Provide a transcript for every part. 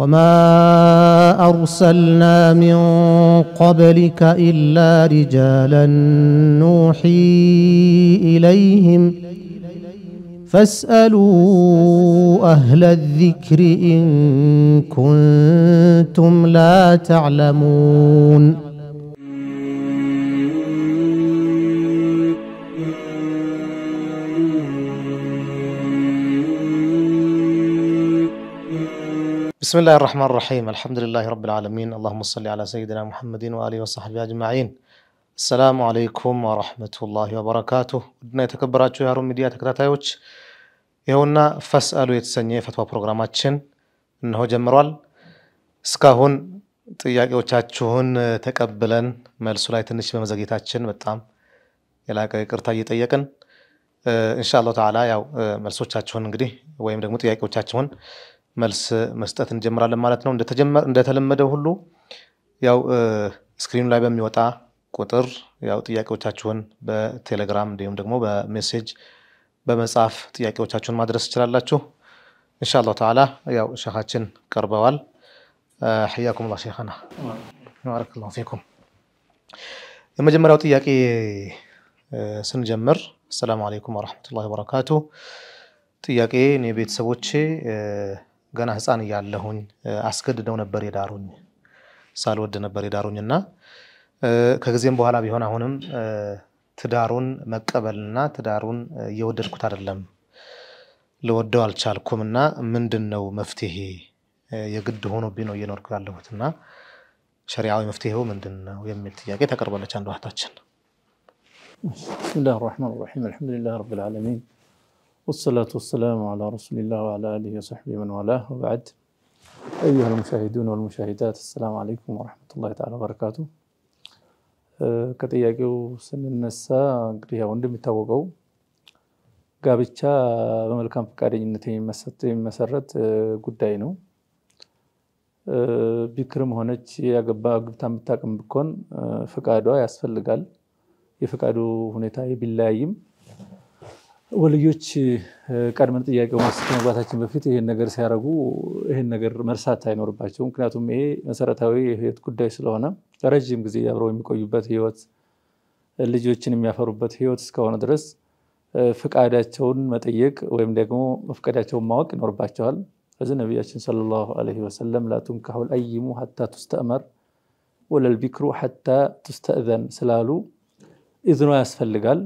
وما ارسلنا من قبلك الا رجالا نوحي اليهم فاسالوا اهل الذكر ان كنتم لا تعلمون بسم الله الرحمن الرحيم الحمد لله رب العالمين اللهم صل على سيدنا محمد وآله وصحبه أجمعين السلام عليكم ورحمة الله وبركاته ودنا የተከበራችሁ የሀሩን ሚዲያ ተከታታዮች ይኸውና ፈስአሉ የተሰኘ የፈትዋ ፕሮግራማችን እነሆ ጀምሯል እስካሁን ጥያቄዎቻችሁን ተቀብለን መልሱ ላይ ትንሽ በመዘግየታችን በጣም የላቀ ይቅርታ እየጠየቅን ኢንሻ አላሁ ተዓላ ያው መልሶቻችሁን እንግዲህ ويمدك ደግሞ ጥያቄዎቻችሁን መልስ መስጠት እንጀምራለን ማለት ነው። እንደተለመደው ሁሉ ያው ስክሪኑ ላይ በሚወጣ ቁጥር ያው ጥያቄዎቻችሁን በቴሌግራም እንዲሁም ደግሞ በሜሴጅ በመጽሐፍ ጥያቄዎቻችሁን ማድረስ ትችላላችሁ። ኢንሻአላሁ ተዓላ ያው ሸኻችን ቀርበዋል። ሕያኩም ላ ሼኸና ባረከላሁ ፊኩም። የመጀመሪያው ጥያቄ ስንጀምር አሰላሙ አለይኩም ወረሕመቱላሂ ወበረካቱ። ጥያቄ እኔ ቤተሰቦቼ ገና ህፃን እያለሁኝ አስገድደው ነበር የዳሩኝ። ሳልወድ ነበር የዳሩኝ እና ከጊዜም በኋላ ቢሆን አሁንም ትዳሩን መቀበልና ትዳሩን እየወደድኩት አይደለም፣ ልወደው አልቻልኩም። እና ምንድን ነው መፍትሄ? የግድ ሆኖብኝ ነው እየኖርኩ ያለሁት እና ሸሪዓዊ መፍትሄው ምንድን ነው የሚል ጥያቄ ታቀርባለች አንዱ እህታችን። ብስሚላህ ራህማን ራሒም አልሐምዱሊላህ ረብል والصلاة والسلام على رسول الله وعلى آله وصحبه من والاه وبعد أيها المشاهدون والمشاهدات السلام عليكم ورحمة الله تعالى وبركاته ከጥያቄው ስንነሳ እንግዲህ ያው እንደሚታወቀው ጋብቻ በመልካም ፈቃደኝነት የሚመሰረት ጉዳይ ነው። ቢክርም ሆነች ያገባ ግብታ የምታቅም ብኮን ፍቃዷ ያስፈልጋል። የፍቃዱ ሁኔታ ቢለያይም ወልዮች ቀድመን ጥያቄ ማስ ከመግባታችን በፊት ይህን ነገር ሲያደርጉ ይህን ነገር መርሳት አይኖርባቸው። ምክንያቱም ይሄ መሰረታዊ የህይወት ጉዳይ ስለሆነ ረዥም ጊዜ አብረው የሚቆዩበት ህይወት፣ ልጆችን የሚያፈሩበት ህይወት እስከሆነ ድረስ ፍቃዳቸውን መጠየቅ ወይም ደግሞ መፍቀዳቸውን ማወቅ ይኖርባቸዋል። ስለዚህ ነቢያችን ሰለላሁ ዐለይሂ ወሰለም ላቱንካሁ አይሙ ሀታ ቱስተእመር ወለልቢክሩ ሀታ ቱስተእዘን ስላሉ ኢዝኗ ያስፈልጋል።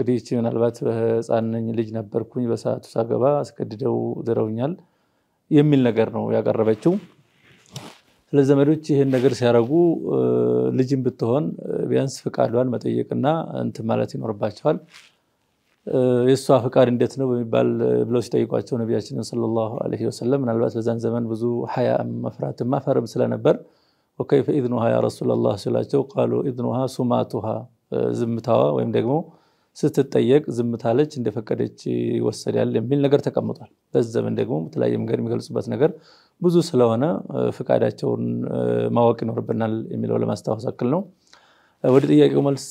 እንግዲህ ምናልባት በህፃን ልጅ ነበርኩኝ በሰዓቱ ሳገባ አስገድደው ድረውኛል የሚል ነገር ነው ያቀረበችው። ስለ ዘመዶች ይህን ነገር ሲያደርጉ ልጅም ብትሆን ቢያንስ ፍቃዷን መጠየቅና እንትን ማለት ይኖርባቸዋል። የእሷ ፍቃድ እንዴት ነው በሚባል ብለው ሲጠይቋቸው ነቢያችንን ሰለላሁ ዐለይሂ ወሰለም ምናልባት በዛን ዘመን ብዙ ሀያም መፍራትም ማፈርም ስለነበር ወከይፈ ኢዝኑሃ ያ ረሱላላህ ሲላቸው ቃሉ ኢዝኑሃ ሱማቱሃ ዝምታዋ ወይም ደግሞ ስትጠየቅ ዝምታለች እንደፈቀደች ይወሰዳል የሚል ነገር ተቀምጧል። በዚህ ዘመን ደግሞ በተለያየ መንገድ የሚገልጹበት ነገር ብዙ ስለሆነ ፍቃዳቸውን ማወቅ ይኖርብናል የሚለው ለማስታወስ አክል ነው። ወደ ጥያቄው መልስ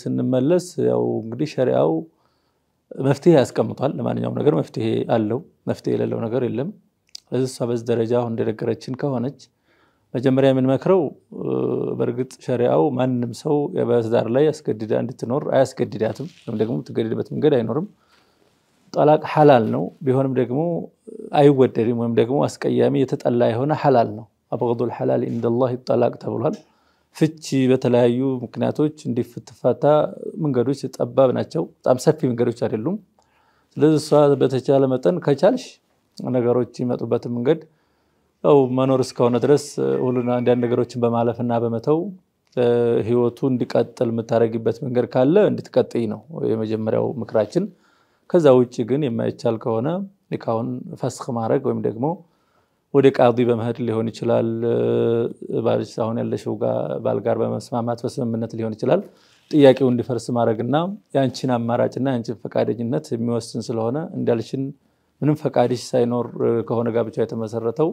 ስንመለስ ያው እንግዲህ ሸሪያው መፍትሄ ያስቀምጧል። ለማንኛውም ነገር መፍትሄ አለው። መፍትሄ የሌለው ነገር የለም። እሷ በዚህ ደረጃ አሁን እንደነገረችን ከሆነች መጀመሪያ የምንመክረው በእርግጥ ሸሪያው ማንም ሰው በትዳር ላይ አስገድዳ እንድትኖር አያስገድዳትም፣ ወይም ደግሞ ትገድድበት መንገድ አይኖርም። ጠላቅ ሐላል ነው። ቢሆንም ደግሞ አይወደድም፣ ወይም ደግሞ አስቀያሚ የተጠላ የሆነ ሐላል ነው። አብገዱል ሐላል ኢንደላህ ጠላቅ ተብሏል። ፍቺ በተለያዩ ምክንያቶች እንዲፍትፋታ መንገዶች ጠባብ ናቸው። በጣም ሰፊ መንገዶች አይደሉም። ስለዚህ እሷ በተቻለ መጠን ከቻልሽ ነገሮች ይመጡበት መንገድ ያው መኖር እስከሆነ ድረስ ሁሉን አንዳንድ ነገሮችን በማለፍና በመተው ህይወቱ እንዲቀጥል የምታደረግበት መንገድ ካለ እንድትቀጥይ ነው የመጀመሪያው ምክራችን። ከዛ ውጭ ግን የማይቻል ከሆነ ሁን ፈስክ ማድረግ ወይም ደግሞ ወደ ቃዲ በመሄድ ሊሆን ይችላል። ባልሽ አሁን ያለሽው ባል ጋር በመስማማት በስምምነት ሊሆን ይችላል። ጥያቄው እንዲፈርስ ማድረግና የአንቺን አማራጭና የአንቺን ፈቃደኝነት የሚወስን ስለሆነ እንዳልሽን ምንም ፈቃድሽ ሳይኖር ከሆነ ጋብቻ የተመሰረተው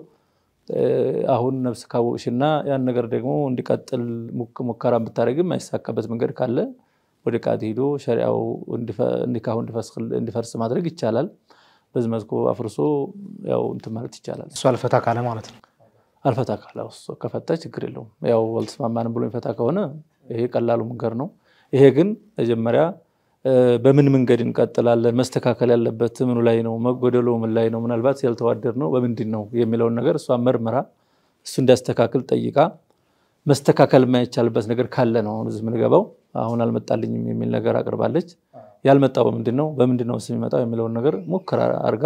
አሁን ነፍስ ካወቅሽና ያን ነገር ደግሞ እንዲቀጥል ሙከራ ብታደረግም አይሳካበት መንገድ ካለ ወደ ቃት ሄዶ ሸሪያው ኒካሁ እንዲፈርስ ማድረግ ይቻላል። በዚህ መልኩ አፍርሶ ያው እንትን ማለት ይቻላል። እሱ አልፈታ ካለ ማለት ነው። አልፈታ ካለ ከፈታ ችግር የለውም። ያው አልተስማማንም ብሎ የሚፈታ ከሆነ ይሄ ቀላሉ መንገድ ነው። ይሄ ግን መጀመሪያ በምን መንገድ እንቀጥላለን፣ መስተካከል ያለበት ምኑ ላይ ነው፣ መጎደሎ ምን ላይ ነው፣ ምናልባት ያልተዋደር ነው በምንድን ነው የሚለውን ነገር እሷ መርምራ እሱ እንዲያስተካክል ጠይቃ መስተካከል የማይቻልበት ነገር ካለ ነው አሁን እዚህ የምንገባው። አሁን አልመጣልኝም የሚል ነገር አቅርባለች። ያልመጣው በምንድን ነው በምንድን ነው የሚመጣው የሚለውን ነገር ሙከራ አድርጋ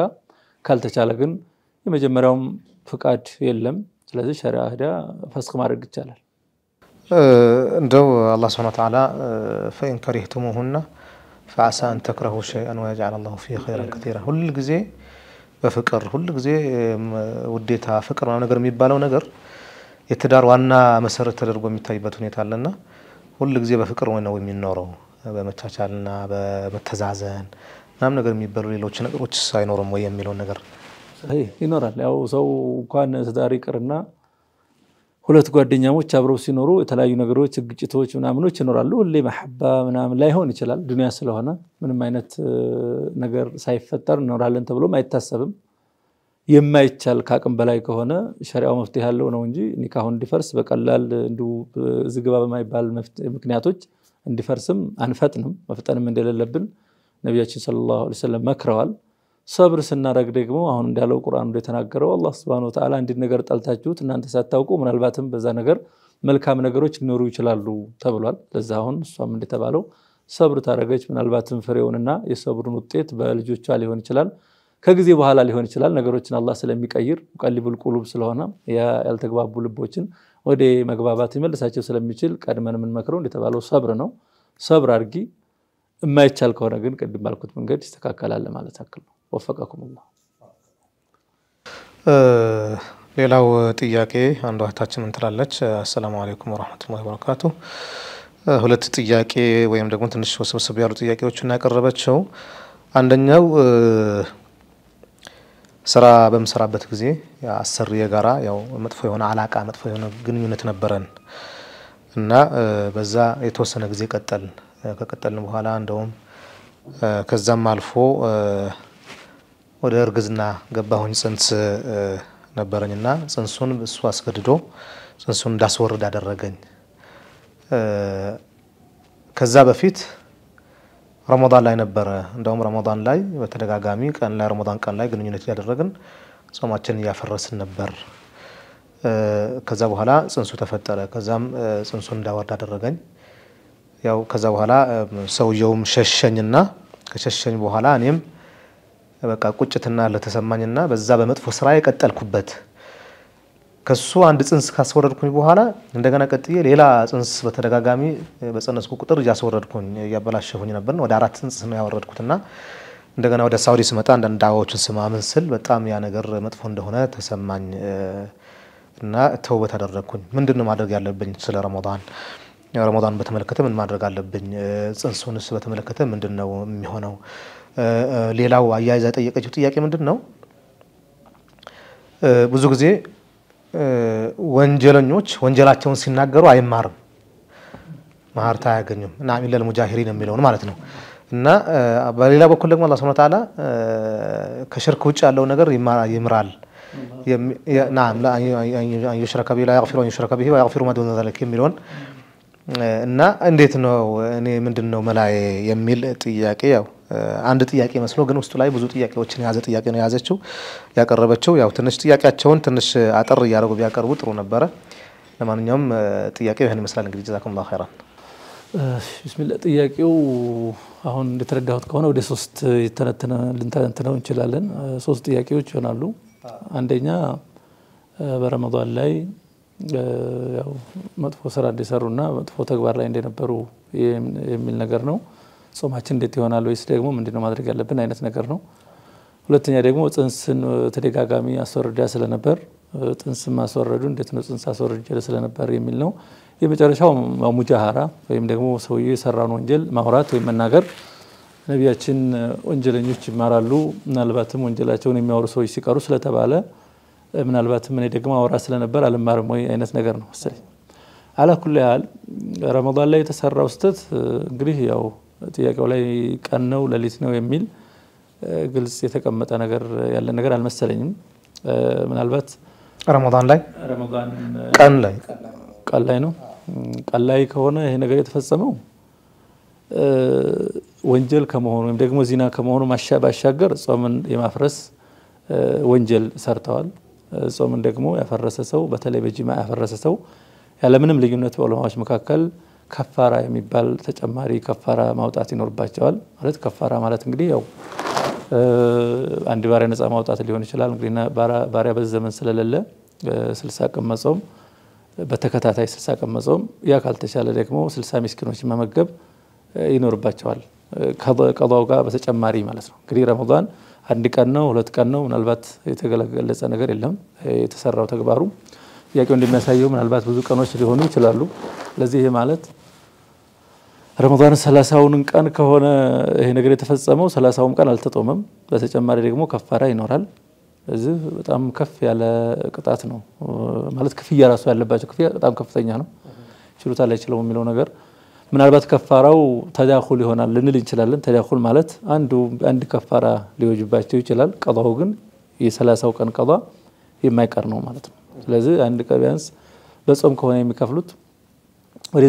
ካልተቻለ ግን የመጀመሪያውም ፍቃድ የለም። ስለዚህ ሸሪ ሂዳ ፈስክ ማድረግ ይቻላል። እንደው አላህ ስብሐነ ወተዓላ ፈኢን ከሪህቱሙሁና ፈአሳ እንተክረሁ ሸይአን ወየጅዓል አላሁ ፊህ ኸይረን ከቲራ ሁል ጊዜ በፍቅር ሁል ጊዜ ውዴታ ፍቅር ምናምን ነገር የሚባለው ነገር የትዳር ዋና መሰረት ተደርጎ የሚታይበት ሁኔታ አለና ሁል ጊዜ በፍቅር ነው የሚኖረው በመቻቻልና በመተዛዘን ምናምን ነገር የሚባሉ ሌሎች ነገሮች አይኖርም ወይ የሚለውን ነገር ይኖራል። ያው ሰው እንኳን ትዳር ይቅርና ሁለት ጓደኛሞች አብረው ሲኖሩ የተለያዩ ነገሮች፣ ግጭቶች፣ ምናምኖች ይኖራሉ። ሁሌ መሐባ ምናምን ላይሆን ይችላል። ዱኒያ ስለሆነ ምንም አይነት ነገር ሳይፈጠር እኖራለን ተብሎም አይታሰብም። የማይቻል ከአቅም በላይ ከሆነ ሸሪያው መፍትሄ ያለው ነው እንጂ ኒካሁን እንዲፈርስ በቀላል እንዲሁ ዝግባ በማይባል ምክንያቶች እንዲፈርስም አንፈጥንም መፍጠንም እንደሌለብን ነቢያችን ሰለላሁ ዐለይሂ ወሰለም መክረዋል። ሰብር ስናደርግ ደግሞ አሁን እንዳለው ቁርአን እንደተናገረው አላህ ሱብሃነሁ ወተዓላ አንድን ነገር ጠልታችሁት እናንተ ሳታውቁ ምናልባትም በዛ ነገር መልካም ነገሮች ሊኖሩ ይችላሉ ተብሏል። ለዛ አሁን እሷም እንደተባለው ሰብር ታደረገች። ምናልባትም ፍሬውንና የሰብሩን ውጤት በልጆቿ ሊሆን ይችላል፣ ከጊዜ በኋላ ሊሆን ይችላል። ነገሮችን አላህ ስለሚቀይር ሙቀሊቡል ቁሉብ ስለሆነ ያልተግባቡ ልቦችን ወደ መግባባት ይመልሳቸው ስለሚችል ቀድመን የምንመክረው እንደተባለው ሰብር ነው። ሰብር አድርጊ። የማይቻል ከሆነ ግን ቅድም ባልኩት መንገድ ይስተካከላል ማለት ያክል ነው። ወፈቀኩምላ። ሌላው ጥያቄ አንዱ እህታችን ምን ትላለች? አሰላሙ አለይኩም ወራህመቱላሂ ወበረካቱ። ሁለት ጥያቄ ወይም ደግሞ ትንሽ ውስብስብ ያሉ ጥያቄዎችን ያቀረበችው፣ አንደኛው ስራ በምሰራበት ጊዜ አሰሪ የጋራ ያው መጥፎ የሆነ አላቃ መጥፎ የሆነ ግንኙነት ነበረን እና በዛ የተወሰነ ጊዜ ቀጠልን። ከቀጠልን በኋላ እንደውም ከዛም አልፎ ወደ እርግዝና ገባሁኝ። ጽንስ ነበረኝና ጽንሱን እሱ አስገድዶ ጽንሱን እንዳስወርድ አደረገኝ። ከዛ በፊት ረመዳን ላይ ነበረ። እንደውም ረመዳን ላይ በተደጋጋሚ ቀን ላይ ረመዳን ቀን ላይ ግንኙነት እያደረግን ጾማችን እያፈረስን ነበር። ከዛ በኋላ ጽንሱ ተፈጠረ። ከዛም ጽንሱን እንዳወርድ አደረገኝ። ያው ከዛ በኋላ ሰውየውም ሸሸኝና ከሸሸኝ በኋላ እኔም በቃ ቁጭትና ለተሰማኝና በዛ በመጥፎ ስራ የቀጠልኩበት ከሱ አንድ ጽንስ ካስወረድኩኝ በኋላ እንደገና ቀጥዬ ሌላ ጽንስ በተደጋጋሚ በጸነስኩ ቁጥር እያስወረድኩኝ እያበላሸሁኝ ነበር። ወደ አራት ጽንስ ነው ያወረድኩትና እንደገና ወደ ሳውዲ ስመጣ አንዳንድ ዳዋዎችን ስማምን ስል በጣም ያ ነገር መጥፎ እንደሆነ ተሰማኝ እና ተውበት አደረግኩኝ። ምንድን ነው ማድረግ ያለብኝ? ስለ ረመዳን ረመዳን በተመለከተ ምን ማድረግ አለብኝ? ጽንሱንስ በተመለከተ ምንድን ነው የሚሆነው? ሌላው አያይዛ የጠየቀችው ጥያቄ ምንድን ነው? ብዙ ጊዜ ወንጀለኞች ወንጀላቸውን ሲናገሩ አይማርም፣ መሀርታ አያገኙም እና ሚለል ሙጃሂሪን የሚለውን ማለት ነው። እና በሌላ በኩል ደግሞ አላህ ሱብሓነሁ ወተዓላ ከሽርክ ውጭ ያለው ነገር ይምራል። ናም ዩሽረከ ቢሂ ላ ዩሽረከ ቢሂ ወየግፊሩ ማ ዱነ ዛሊክ የሚለውን እና እንዴት ነው እኔ ምንድን ነው መላዬ የሚል ጥያቄ ያው አንድ ጥያቄ መስሎ ግን ውስጡ ላይ ብዙ ጥያቄዎችን የያዘ ጥያቄ ነው የያዘችው ያቀረበችው። ያው ትንሽ ጥያቄያቸውን ትንሽ አጠር እያደረጉ ቢያቀርቡ ጥሩ ነበረ። ለማንኛውም ጥያቄው ይህን ይመስላል። እንግዲህ ጀዛኩም ኸይራን። ብስሚላ ጥያቄው አሁን እንደተረዳሁት ከሆነ ወደ ሶስት ልንተነትነው እንችላለን። ሶስት ጥያቄዎች ይሆናሉ። አንደኛ በረመዷን ላይ መጥፎ ስራ እንደሰሩና መጥፎ ተግባር ላይ እንደነበሩ የሚል ነገር ነው። ጾማችን እንዴት ይሆናል ወይስ ደግሞ ምንድነው ማድረግ ያለብን አይነት ነገር ነው። ሁለተኛ ደግሞ ጽንስን ተደጋጋሚ አስወርዳ ስለነበር ጽንስ ማስወረዱ እንዴት ነው ጽንስ አስወርጄ ስለነበር የሚል ነው። የመጨረሻው ሙጃሃራ ወይም ደግሞ ሰውዬ የሰራውን ወንጀል ማውራት ወይም መናገር ነቢያችን ወንጀለኞች ይማራሉ ምናልባትም ወንጀላቸውን የሚያወሩ ሰዎች ሲቀሩ ስለተባለ ምናልባትም እኔ ደግሞ አወራ ስለነበር አልማርም ወይ አይነት ነገር ነው መሰለኝ። አላኩል ያህል ረመዳን ላይ የተሰራው ስህተት እንግዲህ ያው ጥያቄው ላይ ቀን ነው ሌሊት ነው የሚል ግልጽ የተቀመጠ ነገር ያለ ነገር አልመሰለኝም። ምናልባት ረመዳን ላይ ቀን ላይ ቀን ላይ ነው ቀን ላይ ከሆነ ይሄ ነገር የተፈጸመው ወንጀል ከመሆኑ ወይም ደግሞ ዚና ከመሆኑ ባሻገር ጾምን የማፍረስ ወንጀል ሰርተዋል። ጾምን ደግሞ ያፈረሰ ሰው በተለይ በጅማ ያፈረሰ ሰው ያለምንም ልዩነት በዑለማዎች መካከል ከፋራ የሚባል ተጨማሪ ከፋራ ማውጣት ይኖርባቸዋል። ማለት ከፋራ ማለት እንግዲህ ያው አንድ ባሪያ ነፃ ማውጣት ሊሆን ይችላል። እንግዲህ ባሪያ በዚህ ዘመን ስለሌለ ስልሳ ቀን መጾም በተከታታይ ስልሳ ቀን መጾም፣ ያ ካልተቻለ ደግሞ ስልሳ ሚስኪኖችን መመገብ ይኖርባቸዋል። ከቀው ጋር በተጨማሪ ማለት ነው። እንግዲህ ረመዳን አንድ ቀን ነው፣ ሁለት ቀን ነው፣ ምናልባት የተገለጸ ነገር የለም የተሰራው ተግባሩ ጥያቄው እንደሚያሳየው ምናልባት ብዙ ቀኖች ሊሆኑ ይችላሉ። ስለዚህ ይሄ ማለት ረመዳን ሰላሳውን ቀን ከሆነ ይሄ ነገር የተፈጸመው ሰላሳውም ቀን አልተጦመም። በተጨማሪ ደግሞ ከፋራ ይኖራል። እዚህ በጣም ከፍ ያለ ቅጣት ነው ማለት ክፍያ ራሱ ያለባቸው ክፍያ በጣም ከፍተኛ ነው። ችሉታል አይችለውም የሚለው ነገር ምናልባት ከፋራው ተዳኹል ይሆናል ልንል እንችላለን። ተዳኹል ማለት አንዱ አንድ ከፋራ ሊወጅባቸው ይችላል። ቀዳው ግን የሰላሳው ቀን ቀዳ የማይቀር ነው ማለት ነው። ስለዚህ አንድ ቀን ቢያንስ በጾም ከሆነ የሚከፍሉት ወደ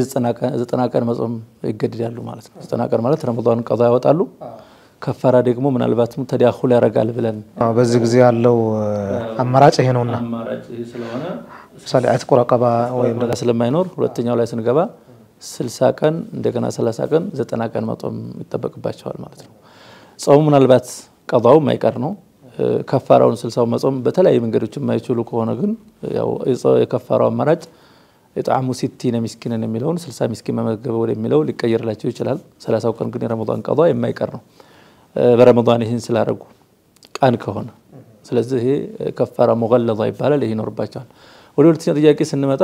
ዘጠና ቀን መጾም ይገድዳሉ ማለት ነው። ዘጠና ቀን ማለት ረመዳን ቀዛ ያወጣሉ። ከፈራ ደግሞ ምናልባትም ተዳኹል ያደርጋል ብለን በዚህ ጊዜ ያለው አማራጭ ይሄ ነውና ምሳሌ አትቁ ወይም ስለማይኖር ሁለተኛው ላይ ስንገባ ስልሳ ቀን እንደገና ሰላሳ ቀን ዘጠና ቀን መጦም ይጠበቅባቸዋል ማለት ነው። ጾሙ ምናልባት ቀዛው የማይቀር ነው። ከፋራውን ስልሳው መጾም በተለያዩ መንገዶች የማይችሉ ከሆነ ግን ያው የከፋራው አማራጭ የጣዕሙ ሲቲነ ሚስኪንን የሚለውን ስልሳ ሚስኪን መመገበ ወደሚለው ሊቀየርላቸው ይችላል። ሰላሳው ቀን ግን የረመዳን ቀዷ የማይቀር ነው በረመዳን ይህን ስላደረጉ ቀን ከሆነ ስለዚህ ይሄ ከፋራ ሙገለዛ ይባላል። ይሄ ይኖርባቸዋል። ወደ ሁለተኛ ጥያቄ ስንመጣ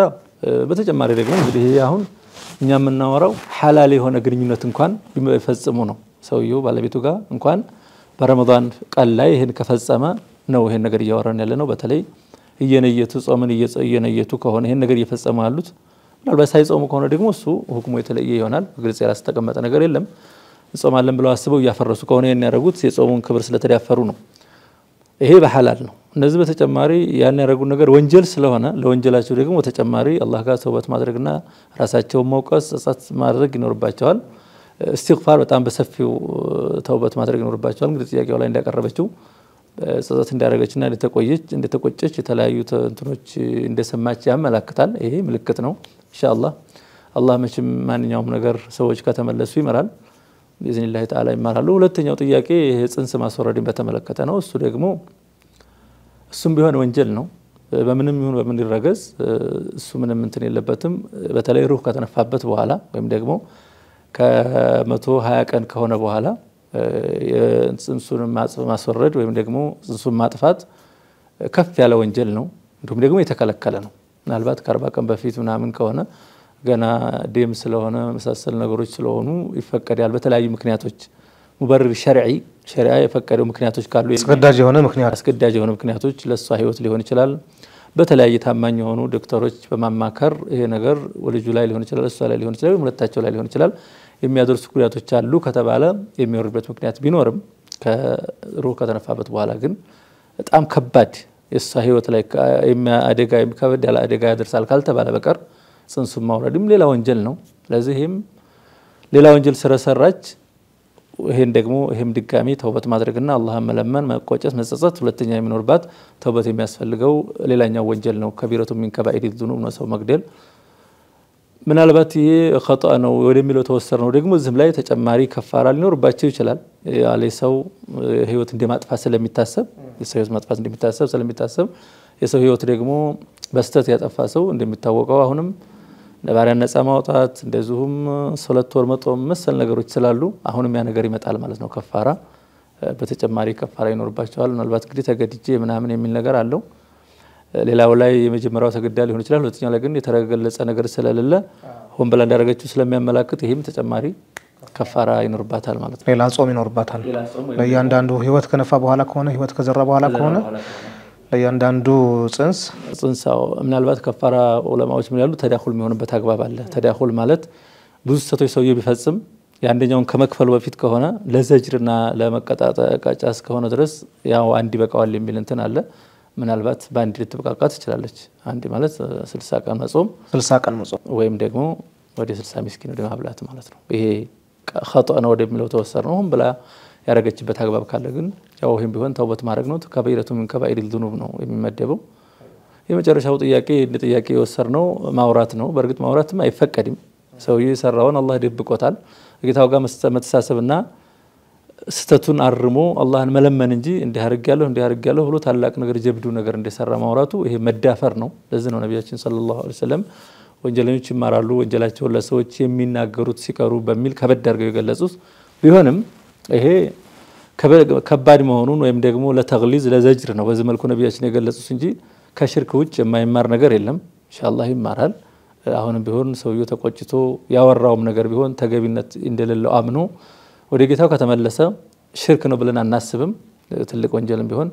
በተጨማሪ ደግሞ እንግዲህ ይሄ አሁን እኛ የምናወራው ሐላል የሆነ ግንኙነት እንኳን ቢፈጽሙ ነው ሰውየው ባለቤቱ ጋር እንኳን በረመዳን ቀን ላይ ይህን ከፈጸመ ነው ይሄን ነገር እያወራን ያለ ነው። በተለይ እየነየቱ ጾምን እየነየቱ ከሆነ ይህን ነገር እየፈጸሙ ያሉት ምናልባት ሳይጾሙ ከሆነ ደግሞ እሱ ሁክሙ የተለየ ይሆናል። በግልጽ ያላስተቀመጠ ነገር የለም። እንጾማለን ብለው አስበው እያፈረሱ ከሆነ ይህን ያደረጉት የጾሙን ክብር ስለተዳፈሩ ነው። ይሄ በሐላል ነው። እነዚህ በተጨማሪ ያን ያደረጉት ነገር ወንጀል ስለሆነ ለወንጀላቸው ደግሞ በተጨማሪ አላህ ጋር ተውበት ማድረግና ራሳቸውን መውቀስ ጸጸት ማድረግ ይኖርባቸዋል። እስትግፋር በጣም በሰፊው ተውበት ማድረግ ይኖርባቸዋል። እንግዲህ ጥያቄው ላይ እንዳቀረበችው ጸጸት ና እንደተቆየች እንደተቆጨች የተለያዩ እንትኖች እንደሰማች ያመላክታል። ይሄ ምልክት ነው። እንሻላ አላህ መቼም ማንኛውም ነገር ሰዎች ከተመለሱ ይመራል ቢዝኒላህ ተዓላ ይመራሉ ሁለተኛው ጥያቄ ይሄ ጽንስ ማስወረድን በተመለከተ ነው። እሱ ደግሞ እሱም ቢሆን ወንጀል ነው። በምንም ይሁን በምን ይረገዝ እሱ ምንም እንትን የለበትም። በተለይ ሩህ ከተነፋበት በኋላ ወይም ደግሞ ከመቶ ሀያ ቀን ከሆነ በኋላ ጽንሱን ማስወረድ ወይም ደግሞ ጽንሱን ማጥፋት ከፍ ያለ ወንጀል ነው። እንዲሁም ደግሞ የተከለከለ ነው። ምናልባት ከአርባ ቀን በፊት ምናምን ከሆነ ገና ደም ስለሆነ መሳሰል ነገሮች ስለሆኑ ይፈቀዳል። በተለያዩ ምክንያቶች ሙበርር ሸርዒ ሸሪያ የፈቀደው ምክንያቶች ካሉ አስገዳጅ የሆነ ምክንያት አስገዳጅ የሆነ ምክንያቶች ለእሷ ህይወት ሊሆን ይችላል። በተለያየ ታማኝ የሆኑ ዶክተሮች በማማከር ይሄ ነገር ወልጁ ላይ ሊሆን ይችላል፣ እሷ ላይ ሊሆን ይችላል፣ ሁለታቸው ላይ ሊሆን ይችላል የሚያደርሱ ጉዳቶች አሉ ከተባለ የሚወርድበት ምክንያት ቢኖርም ከሩህ ከተነፋበት በኋላ ግን በጣም ከባድ የእሷ ህይወት ላይ አደጋ ከበድ ያለ አደጋ ያደርሳል ካልተባለ በቀር ጽንሱን ማውረድም ሌላ ወንጀል ነው። ስለዚህም ሌላ ወንጀል ስለሰራች ይህን ደግሞ ይህም ድጋሚ ተውበት ማድረግና አላህን መለመን፣ መቆጨት፣ መጸጸት ሁለተኛ የሚኖርባት ተውበት የሚያስፈልገው ሌላኛው ወንጀል ነው። ከቢረቱ ሚን ከባኢሪ ዙኑብ ነው ሰው መግደል። ምናልባት ይሄ ከጣ ነው ወደሚለው ተወሰር ነው ደግሞ እዚህም ላይ ተጨማሪ ከፋራ ሊኖርባቸው ይችላል። ያለ ሰው ህይወት እንደማጥፋት ስለሚታሰብ የሰው ህይወት ማጥፋት እንደሚታሰብ ስለሚታሰብ የሰው ህይወት ደግሞ በስተት ያጠፋ ሰው እንደሚታወቀው አሁንም ለባሪያን ነፃ ማውጣት እንደዚሁም ሁለት ወር መጦም መሰል ነገሮች ስላሉ አሁንም ያ ነገር ይመጣል ማለት ነው። ከፋራ በተጨማሪ ከፋራ ይኖርባቸዋል። ምናልባት እንግዲህ ተገድጄ ምናምን የሚል ነገር አለው። ሌላው ላይ የመጀመሪያው ተገዳ ሊሆን ይችላል። ሁለተኛው ላይ ግን የተገለጸ ነገር ስለሌለ ሆን ብላ እንዳደረገችው ስለሚያመላክት ይህም ተጨማሪ ከፋራ ይኖርባታል ማለት ነው። ሌላ ጾም ይኖርባታል። ለእያንዳንዱ ህይወት ከነፋ በኋላ ከሆነ ህይወት ከዘራ በኋላ ከሆነ ለእያንዳንዱ ጽንስ ጽንሳው ምናልባት ከፋራ ዑለማዎች ምን ያሉ ተዳኩል የሚሆንበት አግባብ አለ። ተዳኩል ማለት ብዙ ስህተቶች ሰውዬ ቢፈጽም የአንደኛውን ከመክፈሉ በፊት ከሆነ ለዘጅርና ለመቀጣጫ እስከሆነ ድረስ ያው አንድ ይበቃዋል የሚል እንትን አለ። ምናልባት በአንድ ልትበቃቃ ትችላለች። አንድ ማለት ስልሳ ቀን መጾም ስልሳ ቀን መጾም ወይም ደግሞ ወደ ስልሳ ሚስኪን ወደ ማብላት ማለት ነው። ይሄ ከጦ ነው ወደሚለው ተወሰር ነው ብላ ያደረገችበት አግባብ ካለ ግን ያው ይህም ቢሆን ተውበት ማድረግ ነው። ከበይረቱ ምን ከባኢሪል ነው የሚመደበው። የመጨረሻው ጥያቄ እንደ ጥያቄ የወሰር ነው ማውራት ነው። በእርግጥ ማውራትም አይፈቀድም። ሰውዬ የሰራውን አላህ ደብቆታል። ጌታው ጋር መተሳሰብና ስተቱን አርሞ አላህን መለመን እንጂ እንዲህ አድርጌያለሁ እንዲህ አድርጌያለሁ ብሎ ታላቅ ነገር ጀብዱ ነገር እንደሰራ ማውራቱ ይሄ መዳፈር ነው። ለዚህ ነው ነቢያችን ሰለላሁ ዐለይሂ ወሰለም ወንጀለኞች ይማራሉ ወንጀላቸውን ለሰዎች የሚናገሩት ሲቀሩ በሚል ከበድ አድርገው የገለጹት። ቢሆንም ይሄ ከባድ መሆኑን ወይም ደግሞ ለተግሊዝ ለዘጅር ነው በዚህ መልኩ ነቢያችን የገለጹት እንጂ ከሽርክ ውጭ የማይማር ነገር የለም። ኢንሻአላህ ይማራል። አሁንም ቢሆን ሰውየው ተቆጭቶ ያወራውም ነገር ቢሆን ተገቢነት እንደሌለው አምኖ ወደ ጌታው ከተመለሰ ሽርክ ነው ብለን አናስብም። ትልቅ ወንጀልም ቢሆን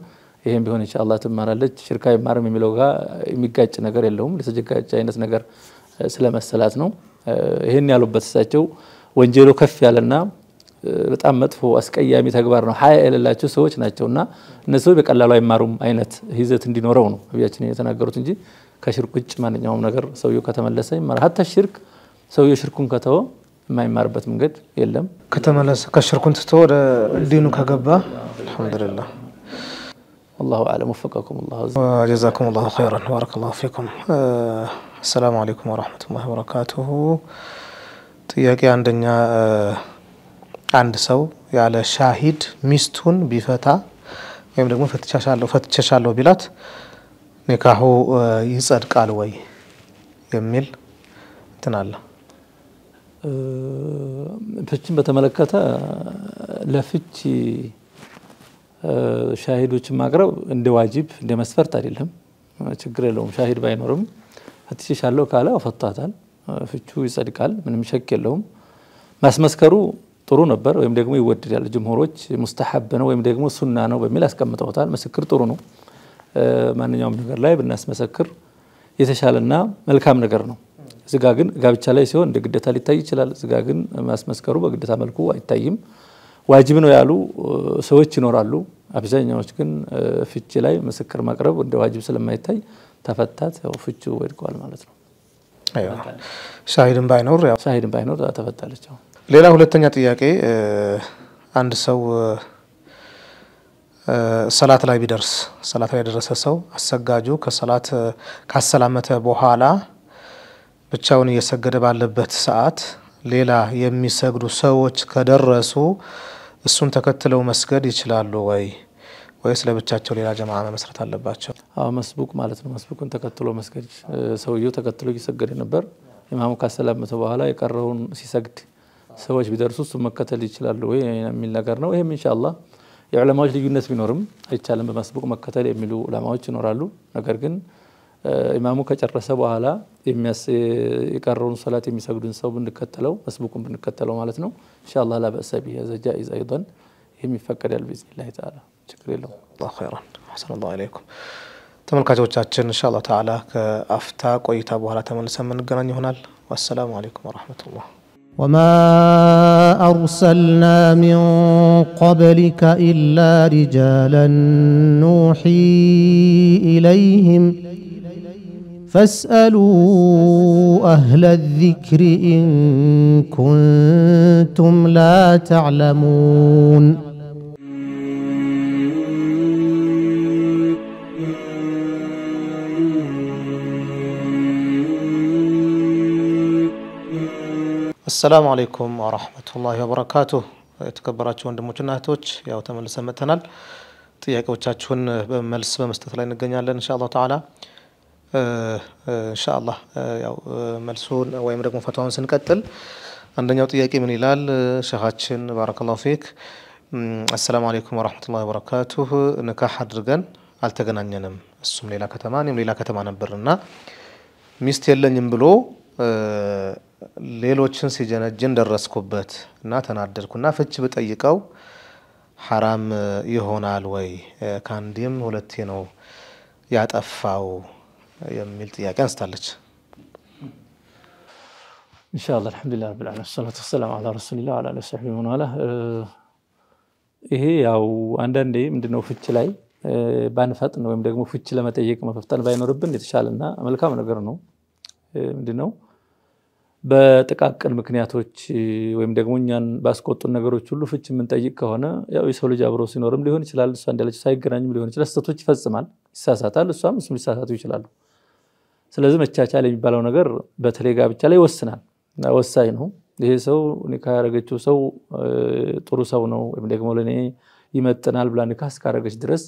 ይህም ቢሆን ኢንሻአላህ ትማራለች። ሽርክ አይማርም የሚለው ጋር የሚጋጭ ነገር የለውም። ለተጀጋጭ አይነት ነገር ስለመሰላት ነው ይህን ያሉበት። እሳቸው ወንጀሉ ከፍ ያለና በጣም መጥፎ አስቀያሚ ተግባር ነው ሀያ የሌላቸው ሰዎች ናቸውና እነሱ በቀላሉ አይማሩም አይነት ይዘት እንዲኖረው ነው ነቢያችን የተናገሩት እንጂ ከሽርክ ውጭ ማንኛውም ነገር ሰውየው ከተመለሰ ይማራል። ሀታ ሽርክ ሰውየው ሽርኩን ከተወ የማይማርበት መንገድ የለም። ከተመለሰ ከሽርኩን ትቶ ወደ ዲኑ ከገባ አልሐምዱሊላህ። አላሁ አለም ወፈቀኩም ላ ጀዛኩም ላሁ ኸይራን ባረከላሁ ፊኩም። አሰላሙ አለይኩም ወረህመቱላሂ ወበረካቱሁ። ጥያቄ አንደኛ አንድ ሰው ያለ ሻሂድ ሚስቱን ቢፈታ ወይም ደግሞ ፈትቸሻለሁ ቢላት ኒካሁ ይጸድቃል ወይ የሚል እንትን አለ። ፍችን በተመለከተ ለፍች ሻሂዶችን ማቅረብ እንደ ዋጅብ እንደ መስፈርት አይደለም። ችግር የለውም። ሻሂድ ባይኖርም ፈትሽሻለሁ ካለ አፈቷታል፣ ፍቹ ይጸድቃል። ምንም ሸክ የለውም። ማስመስከሩ ጥሩ ነበር ወይም ደግሞ ይወደዳል። ጅምሁሮች ሙስተሐብ ነው ወይም ደግሞ ሱና ነው በሚል አስቀምጠውታል። ምስክር ጥሩ ነው። ማንኛውም ነገር ላይ ብናስመሰክር የተሻለና መልካም ነገር ነው። ዝጋ ግን ጋብቻ ላይ ሲሆን እንደ ግዴታ ሊታይ ይችላል። ዝጋ ግን ማስመስከሩ በግዴታ መልኩ አይታይም። ዋጅብ ነው ያሉ ሰዎች ይኖራሉ። አብዛኛዎች ግን ፍቺ ላይ ምስክር ማቅረብ እንደ ዋጅብ ስለማይታይ ተፈታት፣ ያው ፍቹ ወድቀዋል ማለት ነው። ሻሂድን ባይኖር ሻሂድን ባይኖር ተፈታለች። ሌላ ሁለተኛ ጥያቄ አንድ ሰው ሰላት ላይ ቢደርስ ሰላት ላይ የደረሰ ሰው አሰጋጁ ከሰላት ካሰላመተ በኋላ ብቻውን እየሰገደ ባለበት ሰዓት ሌላ የሚሰግዱ ሰዎች ከደረሱ እሱን ተከትለው መስገድ ይችላሉ ወይ ወይስ ለብቻቸው ሌላ ጀማ መመስረት አለባቸው? አዎ መስቡቅ ማለት ነው። መስቡቅን ተከትሎ መስገድ። ሰውየው ተከትሎ እየሰገደ ነበር። ኢማሙ ካሰላመተ በኋላ የቀረውን ሲሰግድ ሰዎች ቢደርሱ እሱን መከተል ይችላሉ ወይ የሚል ነገር ነው። ይህም እንሻላ የዑለማዎች ልዩነት ቢኖርም አይቻልም በመስቡቅ መከተል የሚሉ ዑለማዎች ይኖራሉ። ነገር ግን إمامك كجرسة على إمياس يكررون صلاة يمسجدون سو نكتلو مسبوكم بنكتلو معناتنا إن شاء الله لا بأس به هذا جائز أيضا የሚፈቀድ ያል ቢዝኒ ላይ الله ችግር የለውም። አላሁ ኸይራን إن شاء الله ተመልካቾቻችን እንሻ ተዓላ ከአፍታ ቆይታ በኋላ ተመልሰን የምንገናኝ ይሆናል። ወሰላሙ አለይኩም الله وما أرسلنا من قبلك إلا رجالا نوحي إليهم فاسألوا أهل الذكر إن كنتم لا تعلمون السلام عليكم ورحمة الله وبركاته يتكبراتي واندى موجناتوش ياو تمال سمتنال تياك وچاتشون ملس بمستثلين الجنيا شاء الله تعالى እንሻአላህ ያው መልሱን ወይም ደግሞ ፈቷውን ስንቀጥል አንደኛው ጥያቄ ምን ይላል? ሸኻችን ባረከላሁ ፊክ፣ አሰላሙ አሌይኩም ወራህመቱላሂ ወበረካቱሁ። ንካህ አድርገን አልተገናኘንም፣ እሱም ሌላ ከተማ እኔም ሌላ ከተማ ነበርና ሚስት የለኝም ብሎ ሌሎችን ሲጀነጅን ደረስኩበት እና ተናደድኩና ፍች ብጠይቀው ሐራም ይሆናል ወይ? ከአንዴም ሁለቴ ነው ያጠፋው የሚል ጥያቄ አንስታለች። እንሻላ አልሐምዱሊላህ ረብል ዓለሚን ሰላቱ ወሰላም አላ ረሱሊላህ አላ አለ ሰሕቢ ሆኗላ። ይሄ ያው አንዳንዴ ምንድነው ፍች ላይ ባንፈጥን ወይም ደግሞ ፍች ለመጠየቅ መፈፍጠን ባይኖርብን የተሻለና መልካም ነገር ነው። ምንድነው በጥቃቅን ምክንያቶች ወይም ደግሞ እኛን ባስቆጡን ነገሮች ሁሉ ፍች የምንጠይቅ ከሆነ ያው የሰው ልጅ አብሮ ሲኖርም ሊሆን ይችላል፣ እሷ እንዳለች ሳይገናኝም ሊሆን ይችላል። ስህተቶች ይፈጽማል፣ ይሳሳታል፣ እሷም እሱም ሊሳሳቱ ይችላሉ። ስለዚህ መቻቻል የሚባለው ነገር በተለይ ጋብቻ ላይ ይወስናል፣ ወሳኝ ነው። ይሄ ሰው ኒካ ያደረገችው ሰው ጥሩ ሰው ነው ወይም ደግሞ ለእኔ ይመጥናል ብላ ኒካ እስካደረገች ድረስ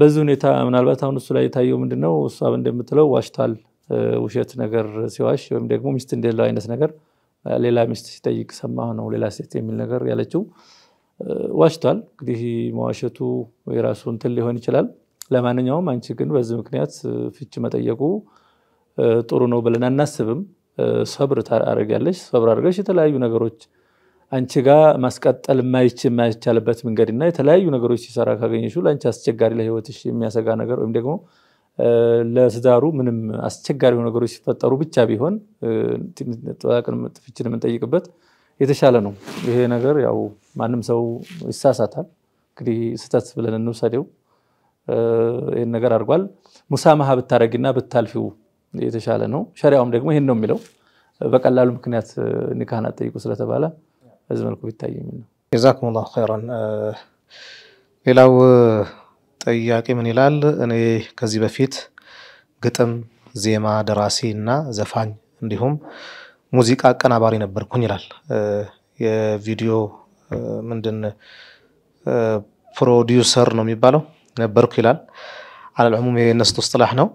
በዚህ ሁኔታ ምናልባት አሁን እሱ ላይ የታየው ምንድነው እሷ እንደምትለው ዋሽቷል። ውሸት ነገር ሲዋሽ ወይም ደግሞ ሚስት እንደሌለው አይነት ነገር ሌላ ሚስት ሲጠይቅ ሰማ ነው ሌላ ሴት የሚል ነገር ያለችው ዋሽቷል። እንግዲህ መዋሸቱ የራሱ እንትን ሊሆን ይችላል። ለማንኛውም አንቺ ግን በዚህ ምክንያት ፍች መጠየቁ ጥሩ ነው ብለን አናስብም። ሰብር ታደርጋለች። ሰብር አድርገሽ የተለያዩ ነገሮች አንቺ ጋር ማስቀጠል ማይች የማይቻልበት እና የተለያዩ ነገሮች ሲሰራ ካገኘሽው ለአንቺ አስቸጋሪ ለህይወትሽ የሚያሰጋ ነገር ወይም ደግሞ ለትዳሩ ምንም አስቸጋሪ የሆኑ ነገሮች ሲፈጠሩ ብቻ ቢሆን ፍችን የምንጠይቅበት የተሻለ ነው። ይሄ ነገር ያው ማንም ሰው ይሳሳታል። እንግዲህ ስህተት ብለን እንውሰደው። ይህን ነገር አድርጓል። ሙሳማሃ ብታረጊና ብታልፊው የተሻለ ነው። ሸሪያውም ደግሞ ይሄን ነው የሚለው። በቀላሉ ምክንያት ኒካህን አጠይቁ ስለተባለ በዚህ መልኩ ቢታይ የሚል ነው። ጀዛኩም ላሁ ሌላው ጥያቄ ምን ይላል? እኔ ከዚህ በፊት ግጥም፣ ዜማ ደራሲ እና ዘፋኝ እንዲሁም ሙዚቃ አቀናባሪ ነበርኩኝ ይላል። የቪዲዮ ምንድን ፕሮዲውሰር ነው የሚባለው ነበርኩ ይላል። على አላልዑሙም የነሱ ስጥላህ ነው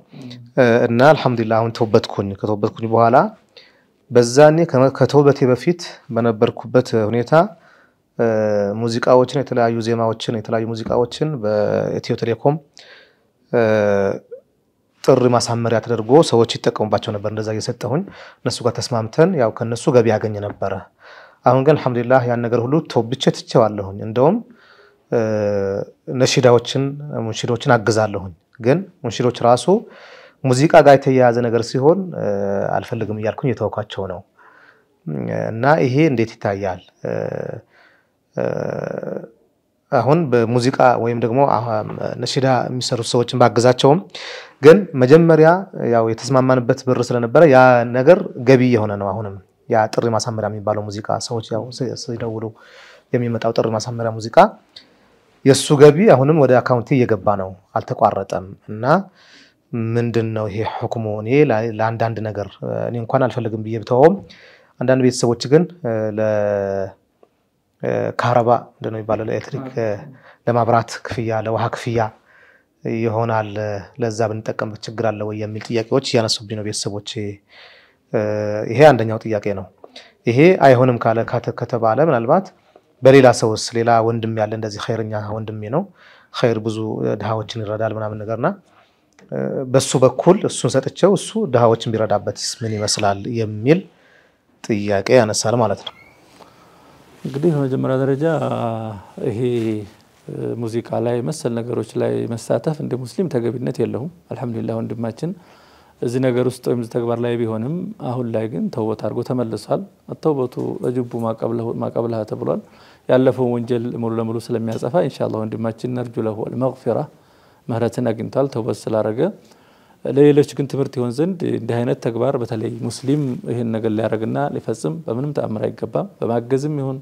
እና አልሐምዱሊላህ አሁን ተውበትኩኝ። ከተውበትኩኝ በኋላ በዛኔ ከተውበቴ በፊት በነበርኩበት ሁኔታ ሙዚቃዎችን፣ የተለያዩ ዜማዎችን፣ የተለያዩ ሙዚቃዎችን በኢትዮ ቴሌኮም ጥሪ ማሳመሪያ ተደርጎ ሰዎች ይጠቀሙባቸው ነበር። እንደዛ እየሰጠሁኝ እነሱ ጋር ተስማምተን ያው ከነሱ ገቢ ያገኝ ነበረ። አሁን ግን አልሐምዱሊላህ ያን ነገር ሁሉ ተውብቼ ትቼዋለሁኝ። እንደውም ነሺዳዎችን ሙንሺዶችን አግዛለሁኝ። ግን ሙንሽዶች ራሱ ሙዚቃ ጋር የተያያዘ ነገር ሲሆን አልፈልግም እያልኩኝ የተወኳቸው ነው እና ይሄ እንዴት ይታያል? አሁን በሙዚቃ ወይም ደግሞ ነሽዳ የሚሰሩ ሰዎችን ባግዛቸውም፣ ግን መጀመሪያ ያው የተስማማንበት ብር ስለነበረ ያ ነገር ገቢ የሆነ ነው። አሁንም ያ ጥሪ ማሳመሪያ የሚባለው ሙዚቃ ሰዎች ያው ሲደውሉ የሚመጣው ጥሪ ማሳመሪያ ሙዚቃ የእሱ ገቢ አሁንም ወደ አካውንቲ እየገባ ነው፣ አልተቋረጠም። እና ምንድን ነው ይሄ ሕክሙ? እኔ ለአንዳንድ ነገር እኔ እንኳን አልፈልግም ብዬ ብተውም አንዳንድ ቤተሰቦች ግን ለካረባ ምንድን ነው የሚባለው ለኤሌክትሪክ ለማብራት ክፍያ፣ ለውሃ ክፍያ ይሆናል ለዛ ብንጠቀምበት ችግር አለ ወይ የሚል ጥያቄዎች እያነሱብኝ ነው ቤተሰቦች። ይሄ አንደኛው ጥያቄ ነው። ይሄ አይሆንም ካለ ከተባለ ምናልባት በሌላ ሰውስ ሌላ ወንድም ያለ እንደዚህ ኸይረኛ ወንድሜ ነው ኸይር ብዙ ድሃዎችን ይረዳል ምናምን ነገርና በሱ በኩል እሱን ሰጥቸው እሱ ድሃዎችን ቢረዳበትስ ምን ይመስላል የሚል ጥያቄ ያነሳል ማለት ነው። እንግዲህ በመጀመሪያ ደረጃ ይሄ ሙዚቃ ላይ መሰል ነገሮች ላይ መሳተፍ እንደ ሙስሊም ተገቢነት የለውም። አልሐምዱሊላህ ወንድማችን እዚህ ነገር ውስጥ ወይም ተግባር ላይ ቢሆንም አሁን ላይ ግን ተውበት አድርጎ ተመልሷል። አተውበቱ ረጅቡ ማቀብልሃ ተብሏል። ያለፈውን ወንጀል ሙሉ ለሙሉ ስለሚያጸፋ እንሻላ ወንድማችን ነርጁ ለሁ አልመግፊራ ምህረትን አግኝቷል ተውበት ስላረገ። ለሌሎች ግን ትምህርት ይሆን ዘንድ እንዲህ አይነት ተግባር በተለይ ሙስሊም ይህን ነገር ሊያደርግና ሊፈጽም በምንም ተአምር አይገባም። በማገዝም ይሁን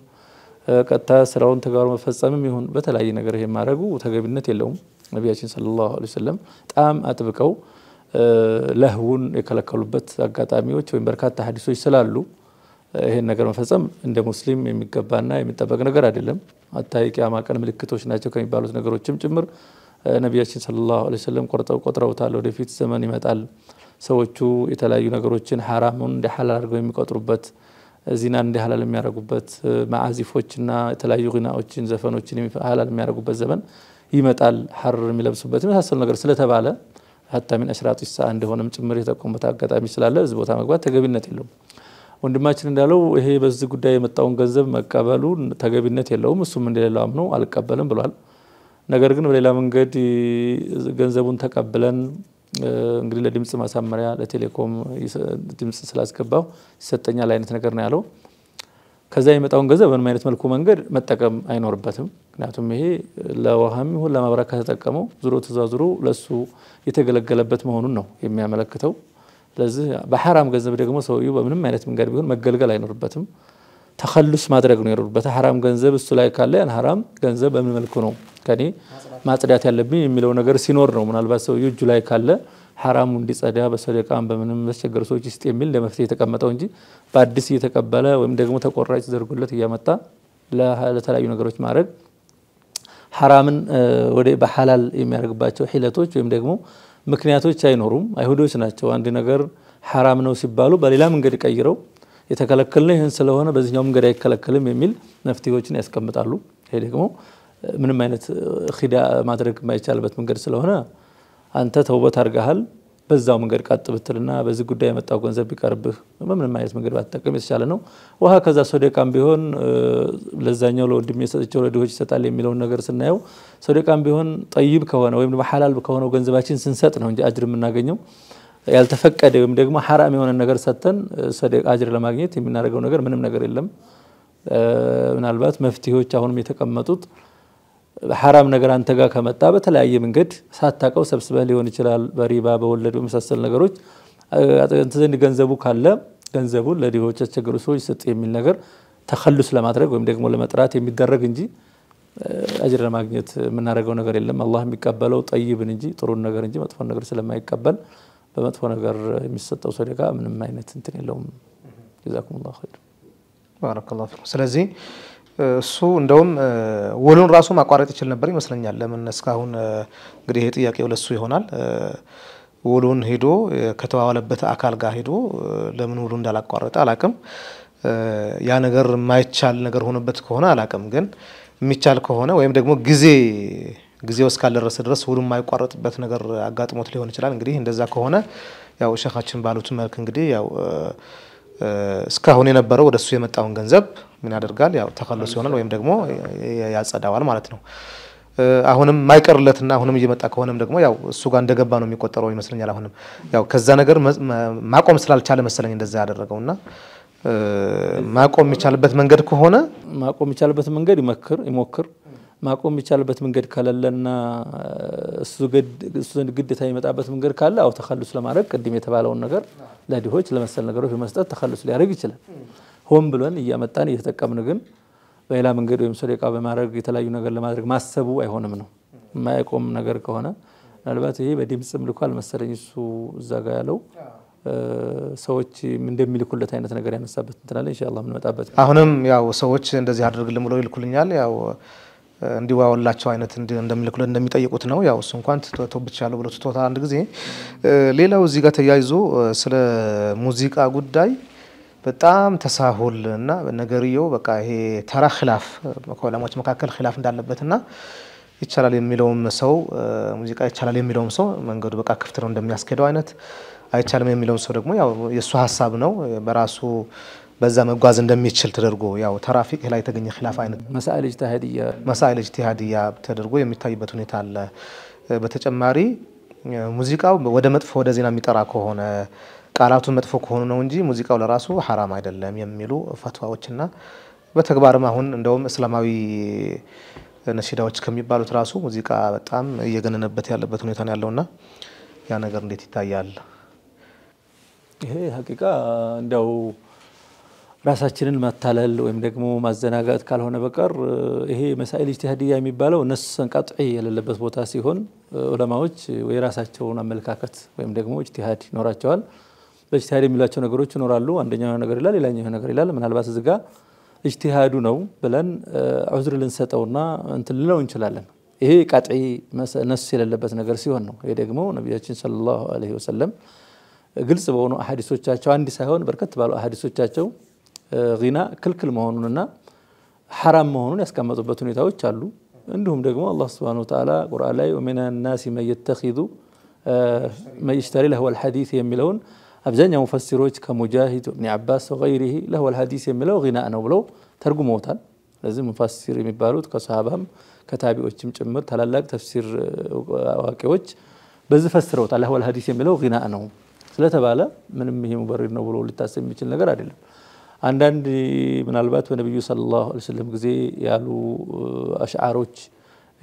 ቀጥታ ስራውን ተግባር መፈጸምም ይሁን በተለያየ ነገር ይሄ ማድረጉ ተገቢነት የለውም። ነቢያችን ሰለላሁ ዐለይሂ ወሰለም ጣም አጥብቀው ለህውን የከለከሉበት አጋጣሚዎች ወይም በርካታ ሀዲሶች ስላሉ ይህን ነገር መፈጸም እንደ ሙስሊም የሚገባና የሚጠበቅ ነገር አይደለም። አታይ ቂያማ ቀን ምልክቶች ናቸው ከሚባሉት ነገሮችም ጭምር ነቢያችን ሰለላሁ ዐለይሂ ወሰለም ቆርጠው ቆጥረውታል። ወደፊት ዘመን ይመጣል፣ ሰዎቹ የተለያዩ ነገሮችን ሐራሙን እንደ ሐላል አድርገው የሚቆጥሩበት፣ ዚና እንደ ሐላል የሚያደርጉበት፣ መዓዚፎችና የተለያዩ ጊናዎችን፣ ዘፈኖችን ሐላል የሚያደርጉበት ዘመን ይመጣል፣ ሐር የሚለብሱበት የመሳሰሉ ነገር ስለተባለ ሀታ ሚን አሽራጢ ሰዓ እንደሆነም ጭምር የጠቆሙበት አጋጣሚ ስላለ እዚህ ቦታ መግባት ተገቢነት የለውም። ወንድማችን እንዳለው ይሄ በዚህ ጉዳይ የመጣውን ገንዘብ መቀበሉ ተገቢነት የለውም። እሱም እንደሌላው አምኖ አልቀበልም ብሏል። ነገር ግን በሌላ መንገድ ገንዘቡን ተቀብለን እንግዲህ ለድምፅ ማሳመሪያ ለቴሌኮም ድምፅ ስላስገባው ይሰጠኛል አይነት ነገር ነው ያለው። ከዛ የመጣውን ገንዘብ በምንም አይነት መልኩ መንገድ መጠቀም አይኖርበትም። ምክንያቱም ይሄ ለውሃም ይሁን ለማብራት ከተጠቀመው ዙሮ ተዛዝሮ ለሱ የተገለገለበት መሆኑን ነው የሚያመለክተው። ስለዚህ በሐራም ገንዘብ ደግሞ ሰውየው በምንም አይነት መንገድ ቢሆን መገልገል አይኖርበትም። ተከልስ ማድረግ ነው የኖርበት። ሐራም ገንዘብ እሱ ላይ ካለ ያን ሐራም ገንዘብ በምን መልኩ ነው ከኔ ማጽዳት ያለብኝ የሚለው ነገር ሲኖር ነው ምናልባት ሰውዩ እጁ ላይ ካለ ሐራሙ እንዲጸዳ በሰደቃም በምንም በተቸገሩ ሰዎች ይስጥ የሚል ለመፍትሄ የተቀመጠው እንጂ በአዲስ እየተቀበለ ወይም ደግሞ ተቆራጭ ተደርጎለት እያመጣ ለተለያዩ ነገሮች ማድረግ ሐራምን ወደ በሐላል የሚያደርግባቸው ሂለቶች ወይም ደግሞ ምክንያቶች አይኖሩም። አይሁዶች ናቸው አንድ ነገር ሐራም ነው ሲባሉ በሌላ መንገድ ቀይረው የተከለከልነው ይህን ስለሆነ በዚህኛው መንገድ አይከለከልም የሚል መፍትሄዎችን ያስቀምጣሉ። ይሄ ደግሞ ምንም አይነት ኺዳ ማድረግ የማይቻልበት መንገድ ስለሆነ አንተ ተውበት አድርገሃል፣ በዛው መንገድ ቀጥ ብትልና በዚህ ጉዳይ የመጣው ገንዘብ ቢቀርብህ በምንም አይነት መንገድ ባትጠቀም የተሻለ ነው። ውሃ ከዛ ሶደቃም ቢሆን ለዛኛው ለወንድሜ ሰጥቼው ለድሆች ይሰጣል የሚለውን ነገር ስናየው ሶደቃም ቢሆን ጠይብ ከሆነ ወይም ደግሞ ሐላል ከሆነው ገንዘባችን ስንሰጥ ነው እንጂ አጅር የምናገኘው ያልተፈቀደ ወይም ደግሞ ሐራም የሆነ ነገር ሰጥተን አጅር ለማግኘት የምናደርገው ነገር ምንም ነገር የለም። ምናልባት መፍትሄዎች አሁንም የተቀመጡት ሐራም ነገር አንተ ጋር ከመጣ በተለያየ መንገድ ሳታቀው ሰብስበህ ሊሆን ይችላል። በሪባ በወለድ በመሳሰል ነገሮች አንተ ዘንድ ገንዘቡ ካለ ገንዘቡን ለድሆች ያስቸገሩ ሰዎች ስጥ የሚል ነገር ተከሉስ ለማድረግ ወይም ደግሞ ለመጥራት የሚደረግ እንጂ አጅር ለማግኘት የምናደርገው ነገር የለም። አላህ የሚቀበለው ጠይብን እንጂ ጥሩን ነገር እንጂ መጥፎ ነገር ስለማይቀበል በመጥፎ ነገር የሚሰጠው ሰደቃ ምንም አይነት እንትን የለውም። ጀዛኩም ኸይር ባረከላሁ ፊኩም። ስለዚህ እሱ እንደውም ውሉን ራሱ ማቋረጥ ይችል ነበር ይመስለኛል። ለምን እስካሁን እንግዲህ ይሄ ጥያቄው ለሱ ይሆናል። ውሉን ሄዶ ከተዋዋለበት አካል ጋር ሄዶ ለምን ውሉ እንዳላቋረጠ አላቅም። ያ ነገር የማይቻል ነገር ሆኖበት ከሆነ አላቅም። ግን የሚቻል ከሆነ ወይም ደግሞ ጊዜ ጊዜው እስካልደረሰ ድረስ ውሉ የማይቋረጥበት ነገር አጋጥሞት ሊሆን ይችላል። እንግዲህ እንደዛ ከሆነ ያው ሸኻችን ባሉት መልክ እንግዲህ ያው እስካሁን የነበረው ወደሱ የመጣውን ገንዘብ ምን ያደርጋል? ያው ተከልሶ ይሆናል ወይም ደግሞ ያጸዳዋል ማለት ነው። አሁንም ማይቀርለትና አሁንም እየመጣ ከሆነም ደግሞ ያው እሱ ጋር እንደገባ ነው የሚቆጠረው ይመስለኛል። አሁንም ያው ከዛ ነገር ማቆም ስላልቻለ መሰለኝ እንደዛ ያደረገውና ማቆም የሚቻልበት መንገድ ከሆነ ማቆም የሚቻልበት መንገድ ይመክር ይሞክር። ማቆም የሚቻልበት መንገድ ከሌለና እሱ ዘንድ ግዴታ የሚመጣበት መንገድ ካለ አው ተከልሱ ለማድረግ ቅድም የተባለውን ነገር ለድሆች ለመሰል ነገሮች በመስጠት ተከልሱ ሊያደርግ ይችላል። ሆን ብለን እያመጣን እየተጠቀምን ግን በሌላ መንገድ ወይም ሰደቃ በማድረግ የተለያዩ ነገር ለማድረግ ማሰቡ አይሆንም ነው። የማያቆም ነገር ከሆነ ምናልባት ይሄ በድምፅም ልኳል መሰለኝ እሱ እዛ ጋ ያለው ሰዎች እንደሚልኩለት አይነት ነገር ያነሳበት እንትናለ ኢንሻአላህ የምንመጣበት አሁንም ያው ሰዎች እንደዚህ አድርግልን ብለው ይልኩልኛል ያው እንዲዋወላቸው አይነት እንደሚልኩለት እንደሚጠይቁት ነው። ያው እሱ እንኳን ትቶ ትቶብቻለሁ ብሎ ትቶታል አንድ ጊዜ። ሌላው እዚህ ጋር ተያይዞ ስለ ሙዚቃ ጉዳይ በጣም ተሳሁል እና ነገርየው በቃ ይሄ ተራ ኺላፍ ከዑለሞች መካከል ኺላፍ እንዳለበትና ይቻላል የሚለውም ሰው ሙዚቃ ይቻላል የሚለውም ሰው መንገዱ በቃ ክፍት ነው እንደሚያስኬደው አይነት አይቻልም የሚለውም ሰው ደግሞ ያው የእሱ ሀሳብ ነው በራሱ በዛ መጓዝ እንደሚችል ተደርጎ ያው ተራፊቅ ላይ የተገኘ ኺላፍ አይነት መሳኤል ኢጅቲሃድያ መሳኤል ኢጅቲሃድያ ተደርጎ የሚታይበት ሁኔታ አለ። በተጨማሪ ሙዚቃው ወደ መጥፎ ወደ ዜና የሚጠራ ከሆነ ቃላቱ መጥፎ ከሆኑ ነው እንጂ ሙዚቃው ለራሱ ሐራም አይደለም የሚሉ ፈትዋዎችና በተግባርም አሁን እንደውም እስላማዊ ነሽዳዎች ከሚባሉት ራሱ ሙዚቃ በጣም እየገነነበት ያለበት ሁኔታ ነው ያለውና ያ ነገር እንዴት ይታያል? ይሄ ሀቂቃ እንደው ራሳችንን ማታለል ወይም ደግሞ ማዘናጋት ካልሆነ በቀር ይሄ መሳኤል ኢጅቲሃድያ የሚባለው ነስ ቀጥዒ የሌለበት ቦታ ሲሆን ዑለማዎች የራሳቸውን አመለካከት ወይም ደግሞ ኢጅቲሃድ ይኖራቸዋል። በእጅቲሃድ የሚሏቸው ነገሮች ይኖራሉ። አንደኛው የሆነ ነገር ይላል፣ ሌላኛው የሆነ ነገር ይላል። ምናልባት እዚህ ጋ እጅትሃዱ ነው ብለን ዑዝር ልንሰጠውና እንትን ልለው እንችላለን። ይሄ ቃጥዒ ነስ የሌለበት ነገር ሲሆን ነው። ይሄ ደግሞ ነቢያችን ሰለላሁ ዐለይሂ ወሰለም ግልጽ በሆኑ አሀዲሶቻቸው አንድ ሳይሆን በርከት ባሉ አሀዲሶቻቸው ጊና ክልክል መሆኑንና ሐራም መሆኑን ያስቀመጡበት ሁኔታዎች አሉ። እንዲሁም ደግሞ አላህ ስብሃነ ወተዓላ ቁርአን ላይ ወሚነ ናሲ መን የተኺዙ መን ይሽተሪ ለህወል ሐዲስ የሚለውን أبزان يمفسروه كمجاهد ابن عباس وغيره له الحديث يملا غناء نبلو ترجموه لازم مفسر مبارود كصحابهم كتابي وشم شمر تلالك تفسير آه، واكوش بز فسروه له الحديث يملا غناء نو ثلاثة بالا من مه مبرر نبلو لتاسم مثل نجار عدلم عندن من البات ونبي صلى الله عليه وسلم قزي يالو أشعاروش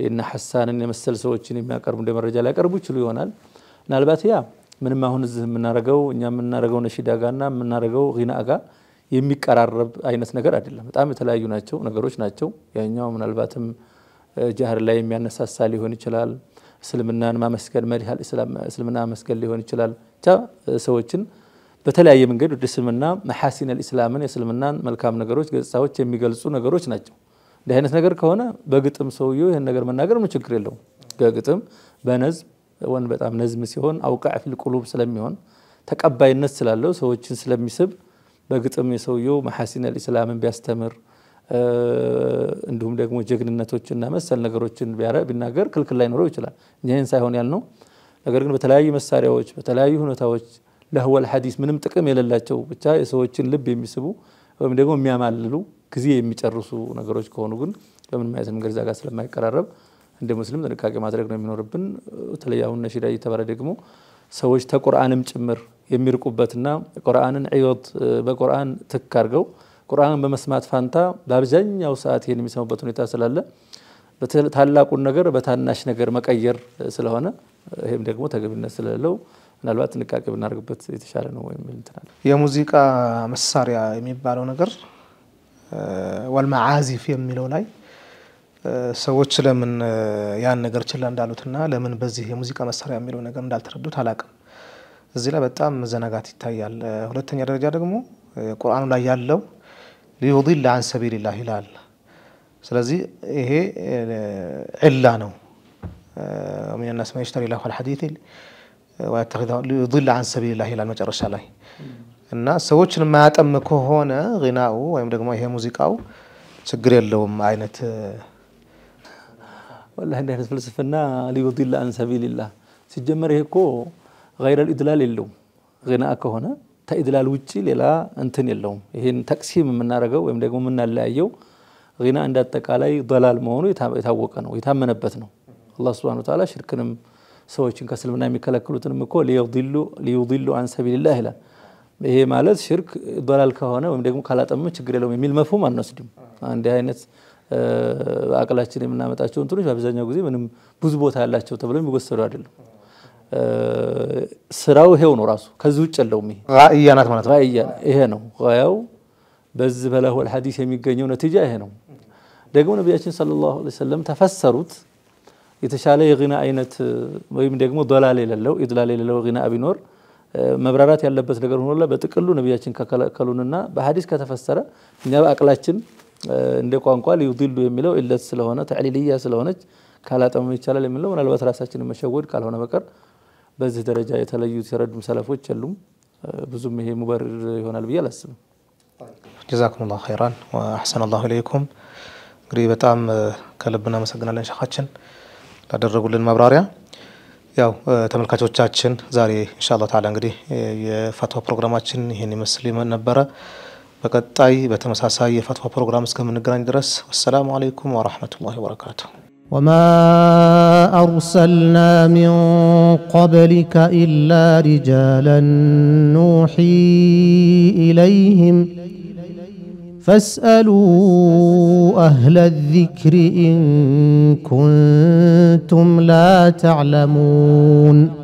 إن حسان إن مسلسوش إن ما كرم دمر رجال أكربوش ليونال نالبات يام ምንም አሁን እዚህ የምናደርገው እኛ የምናደርገው ነሺዳ ጋ ና የምናደርገው ጊና ጋ የሚቀራረብ አይነት ነገር አይደለም። በጣም የተለያዩ ናቸው ነገሮች ናቸው። ያኛው ምናልባትም ጃህር ላይ የሚያነሳሳ ሊሆን ይችላል። እስልምናን ማመስገን መሪህ እስልምና መስገን ሊሆን ይችላል። ብቻ ሰዎችን በተለያየ መንገድ ወደ እስልምና መሐሲን ልእስላምን የእስልምናን መልካም ነገሮች፣ ገጽታዎች የሚገልጹ ነገሮች ናቸው። እንዲህ አይነት ነገር ከሆነ በግጥም ሰውየው ይህን ነገር መናገር ምን ችግር የለውም። በግጥም በነዝብ ወን በጣም ነዝም ሲሆን አውቃ ፊል ቁሉብ ስለሚሆን ተቀባይነት ስላለው ሰዎችን ስለሚስብ በግጥም የሰውየው መሐሲን አልኢስላምን ቢያስተምር እንዲሁም ደግሞ ጀግንነቶችና መሰል ነገሮችን ቢናገር ክልክል ላይኖረው ይችላል። ይህን ሳይሆን ያልነው ነገር ግን በተለያዩ መሳሪያዎች በተለያዩ ሁኔታዎች ለህወል ሐዲስ ምንም ጥቅም የሌላቸው ብቻ የሰዎችን ልብ የሚስቡ ወይም ደግሞ የሚያማልሉ ጊዜ የሚጨርሱ ነገሮች ከሆኑ ግን በምንም አይነት መንገድ ዛጋ ስለማይቀራረብ እንደ ሙስሊም ጥንቃቄ ማድረግ ነው የሚኖርብን። በተለይ አሁን ነሺዳ እየተባለ ደግሞ ሰዎች ተቁርአንም ጭምር የሚርቁበትና ቁርአንን ዕዮት በቁርአን ትክ አድርገው ቁርአንን በመስማት ፋንታ በአብዛኛው ሰዓት ይህን የሚሰሙበት ሁኔታ ስላለ ታላቁን ነገር በታናሽ ነገር መቀየር ስለሆነ ይህም ደግሞ ተገቢነት ስለሌለው ምናልባት ጥንቃቄ ብናደርግበት የተሻለ ነው የሚል እንትናል። የሙዚቃ መሳሪያ የሚባለው ነገር ወልመዓዚፍ የሚለው ላይ ሰዎች ለምን ያን ነገር ችላ እንዳሉትና ለምን በዚህ የሙዚቃ መሳሪያ የሚለው ነገር እንዳልተረዱት አላቅም። እዚህ ላይ በጣም መዘናጋት ይታያል። ሁለተኛ ደረጃ ደግሞ ቁርአኑ ላይ ያለው ሊዩዲል አን ሰቢልላህ ይላል። ስለዚህ ይሄ ዕላ ነው። ሚንናስ ማን የሽተሪ ላሁ አልሐዲት ሊዩዲል አን ሰቢልላህ ይላል መጨረሻ ላይ እና ሰዎችን የማያጠም ከሆነ ጊናኡ ወይም ደግሞ ይሄ ሙዚቃው ችግር የለውም አይነት ወላ እንዲህ አይነት ፍልስፍና ሊዩዲል አን ሰቢልላህ። ሲጀመር ይሄ እኮ ገይረል ኢድላል የለውም ግና ከሆነ ተኢድላል ውጪ ሌላ እንትን የለውም። ይህን ተቅሲም የምናደርገው ወይም ደግሞ የምናለያየው ጊና እንደ አጠቃላይ ደላል መሆኑ የታወቀ ነው፣ የታመነበት ነው። አላህ ሱብሓነሁ ወተዓላ ሽርክንም ሰዎችን ከእስልምና የሚከለክሉትንም እኮ ሊዩዲሉ አን ሰቢልላህ ይላል። ይሄ ማለት ሽርክ ደላል ከሆነ ወይም ደግሞ ካላጠመመ ችግር የለውም የሚል መፍሁም አንወስድም። እንዲህ አይነት በአቅላችን የምናመጣቸው እንትኖች በአብዛኛው ጊዜ ምንም ብዙ ቦታ ያላቸው ተብሎ የሚወሰዱ አይደለም። ስራው ይሄው ነው። ራሱ ከዚህ ውጭ የለውም። ራእያናት ማለት ነው። ራእያ ይሄ ነው ያው በዚህ በላሁል ሐዲስ የሚገኘው ነቲጃ ይሄ ነው። ደግሞ ነቢያችን ሰለላሁ ዐለይሂ ወሰለም ተፈሰሩት የተሻለ የጊና አይነት ወይም ደግሞ ዶላል የሌለው ኢድላል የሌለው ጊና ቢኖር መብራራት ያለበት ነገር ሆኖላ በጥቅሉ ነቢያችን ከከለከሉንና በሐዲስ ከተፈሰረ እኛ በአቅላችን እንደ ቋንቋ ሊዩድሉ የሚለው ኢለት ስለሆነ ተዕሊልያ ስለሆነች ካላጠሙ ይቻላል የሚለው ምናልባት ራሳችንን መሸወድ ካልሆነ በቀር በዚህ ደረጃ የተለዩ የረዱም ሰለፎች የሉም። ብዙም ይሄ ሙበርር ይሆናል ብዬ አላስብም። ጀዛኩሙላሁ ኸይራን ላሁ ኢለይኩም። እንግዲህ በጣም ከልብ እናመሰግናለን ሸኻችን ላደረጉልን ማብራሪያ። ያው ተመልካቾቻችን ዛሬ ኢንሻአላህ ተዓላ እንግዲህ የፈትዋ ፕሮግራማችን ይህን ይመስል ነበረ። بقطعي بتمسع ساي فتوى بروجرامز كمن جراند درس والسلام عليكم ورحمة الله وبركاته وما أرسلنا من قبلك إلا رجالا نوحي إليهم فاسألوا أهل الذكر إن كنتم لا تعلمون